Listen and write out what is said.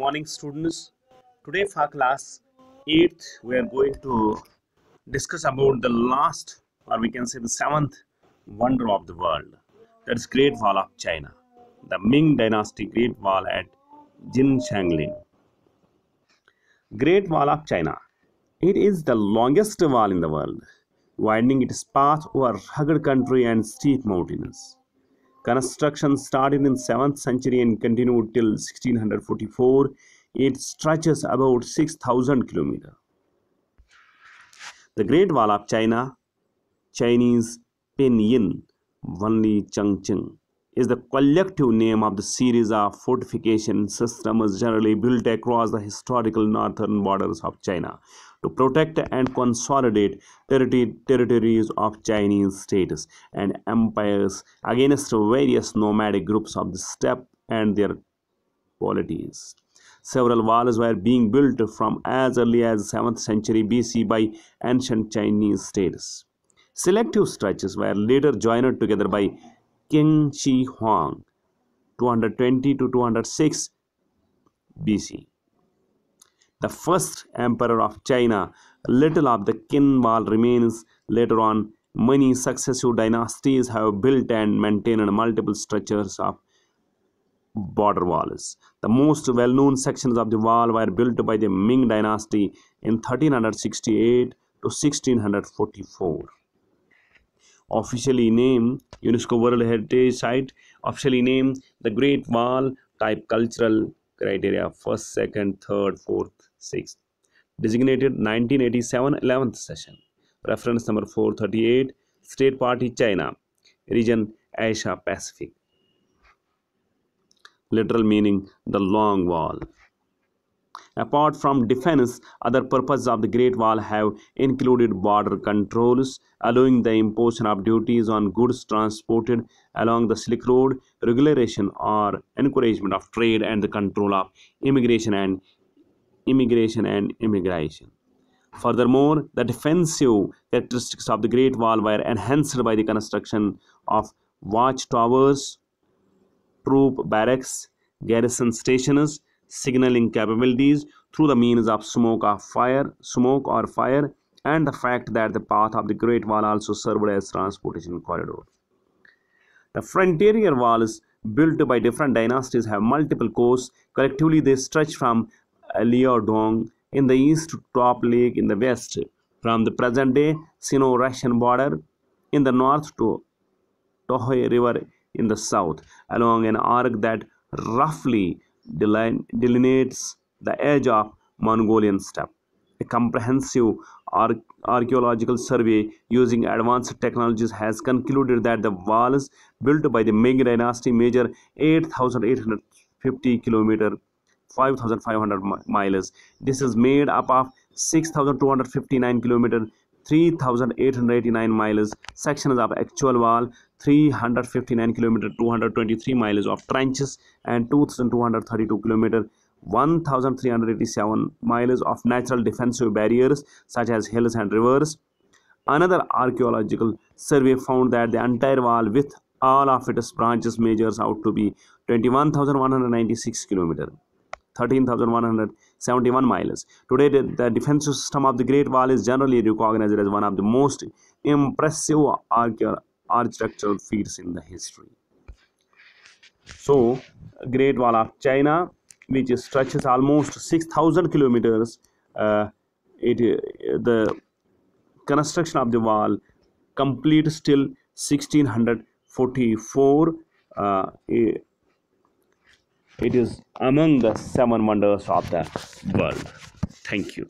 morning students today for class 8 we are going to discuss about the last or we can say the seventh wonder of the world that's great wall of china the ming dynasty great wall at jinshanglin great wall of china it is the longest wall in the world widening its path over rugged country and steep mountains Construction started in 7th century and continued till 1644. It stretches about 6,000 km. The Great Wall of China, Chinese Pinyin, Wanli Changcheng, is the collective name of the series of fortification systems generally built across the historical northern borders of China to protect and consolidate terri territories of Chinese states and empires against various nomadic groups of the steppe and their polities. Several walls were being built from as early as 7th century BC by ancient Chinese states. Selective stretches were later joined together by King Shi Huang 220 to 206 BC the first emperor of China. Little of the Qin wall remains. Later on, many successive dynasties have built and maintained multiple structures of border walls. The most well-known sections of the wall were built by the Ming dynasty in 1368 to 1644. Officially named UNESCO World Heritage Site, officially named the Great Wall Type Cultural criteria first second third fourth sixth designated 1987 11th session reference number 438 state party china region asia pacific literal meaning the long wall Apart from defense, other purposes of the Great Wall have included border controls, allowing the imposition of duties on goods transported along the Silk Road, regulation or encouragement of trade and the control of immigration and immigration and immigration. Furthermore, the defensive characteristics of the Great Wall were enhanced by the construction of watchtowers, troop barracks, garrison stations, signaling capabilities through the means of smoke or fire smoke or fire and the fact that the path of the great wall also served as transportation corridor the frontier walls built by different dynasties have multiple cores collectively they stretch from liaodong in the east to top lake in the west from the present day sino-russian border in the north to tohoe river in the south along an arc that roughly delineates the edge of Mongolian steppe. A comprehensive archaeological survey using advanced technologies has concluded that the walls built by the Ming dynasty measure 8,850 km 5,500 miles. This is made up of 6,259 km 3,889 miles sections of actual wall 359 kilometer 223 miles of trenches and 2232 kilometer 1387 miles of natural defensive barriers such as hills and rivers another archaeological survey found that the entire wall with all of its branches measures out to be 21196 kilometer 13,171 miles. Today, the, defensive system of the Great Wall is generally recognized as one of the most impressive archaeological architectural feats in the history. So, Great Wall of China, which stretches almost 6,000 kilometers, uh, it uh, the construction of the wall complete till 1644. Uh, it is among the seven wonders of the world. Thank you.